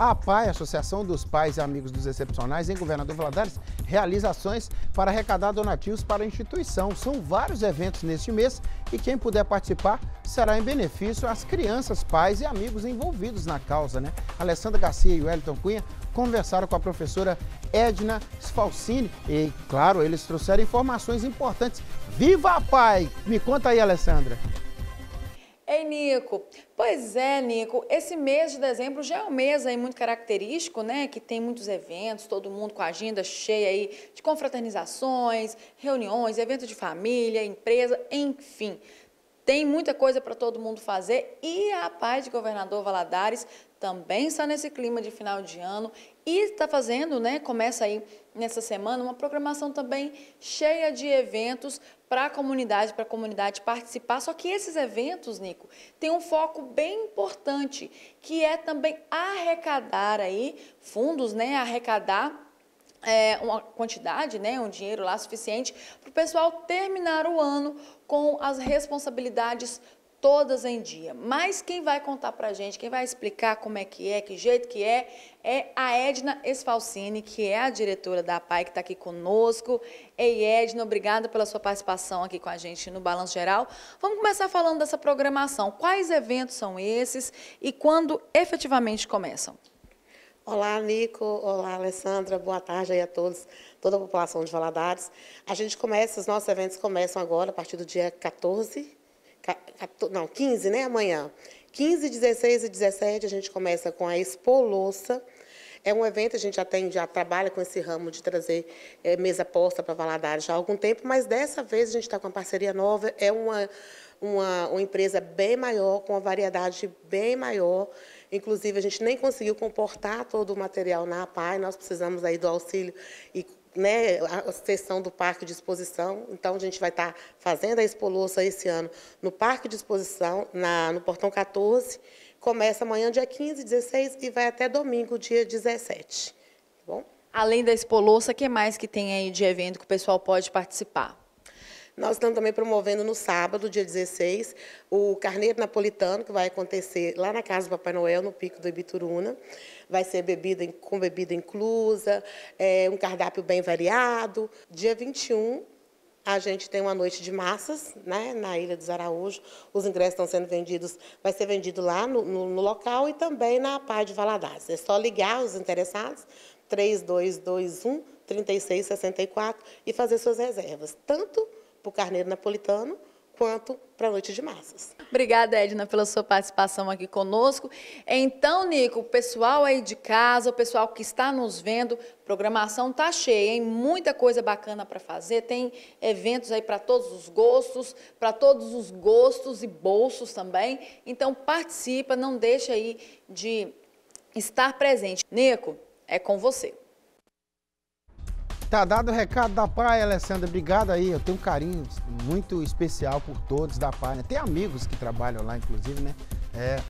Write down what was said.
A Pai Associação dos Pais e Amigos dos Excepcionais, em Governador Valadares, realiza ações para arrecadar donativos para a instituição. São vários eventos neste mês e quem puder participar será em benefício às crianças, pais e amigos envolvidos na causa. Né? Alessandra Garcia e Wellington Cunha conversaram com a professora Edna Sfalcini e, claro, eles trouxeram informações importantes. Viva a PAI! Me conta aí, Alessandra. Nico. Pois é, Nico. Esse mês de dezembro já é um mês aí muito característico, né? Que tem muitos eventos, todo mundo com a agenda cheia aí de confraternizações, reuniões, eventos de família, empresa, enfim. Tem muita coisa para todo mundo fazer e a paz de governador Valadares também está nesse clima de final de ano e está fazendo, né? Começa aí nessa semana uma programação também cheia de eventos para a comunidade, para a comunidade participar. Só que esses eventos, Nico, tem um foco bem importante, que é também arrecadar aí fundos, né? Arrecadar é, uma quantidade, né, um dinheiro lá suficiente para o pessoal terminar o ano com as responsabilidades todas em dia. Mas quem vai contar para a gente, quem vai explicar como é que é, que jeito que é, é a Edna Esfalcini, que é a diretora da APAI, que está aqui conosco. Ei, Edna, obrigada pela sua participação aqui com a gente no Balanço Geral. Vamos começar falando dessa programação. Quais eventos são esses e quando efetivamente começam? Olá, Nico. Olá, Alessandra. Boa tarde aí a todos, toda a população de Valadares. A gente começa, os nossos eventos começam agora, a partir do dia 14, não, 15, né? Amanhã. 15, 16 e 17, a gente começa com a Expo Louça, é um evento, a gente já tem, já trabalha com esse ramo de trazer é, mesa posta para Valadares já há algum tempo, mas dessa vez a gente está com uma parceria nova, é uma, uma, uma empresa bem maior, com uma variedade bem maior. Inclusive, a gente nem conseguiu comportar todo o material na APAI, nós precisamos aí do auxílio e né, a sessão do Parque de Exposição. Então, a gente vai estar tá fazendo a Expo Louça esse ano no Parque de Exposição, na, no Portão 14, Começa amanhã, dia 15, 16 e vai até domingo, dia 17. Tá bom? Além da Expolouça, o que mais que tem aí de evento que o pessoal pode participar? Nós estamos também promovendo no sábado, dia 16, o Carneiro Napolitano, que vai acontecer lá na Casa do Papai Noel, no Pico do Ibituruna. Vai ser bebida com bebida inclusa, é, um cardápio bem variado. Dia 21, a gente tem uma noite de massas né, na Ilha dos Araújos. Os ingressos estão sendo vendidos, vai ser vendido lá no, no, no local e também na Pai de Valadares. É só ligar os interessados, 3221 3664, e fazer suas reservas, tanto para o Carneiro Napolitano, quanto para a noite de massas. Obrigada, Edna, pela sua participação aqui conosco. Então, Nico, o pessoal aí de casa, o pessoal que está nos vendo, programação tá cheia, hein? Muita coisa bacana para fazer, tem eventos aí para todos os gostos, para todos os gostos e bolsos também. Então, participa, não deixa aí de estar presente. Nico, é com você. Tá dado o recado da PAI, Alessandra. Obrigado aí. Eu tenho um carinho muito especial por todos da PAI. Né? Tem amigos que trabalham lá, inclusive, né? É,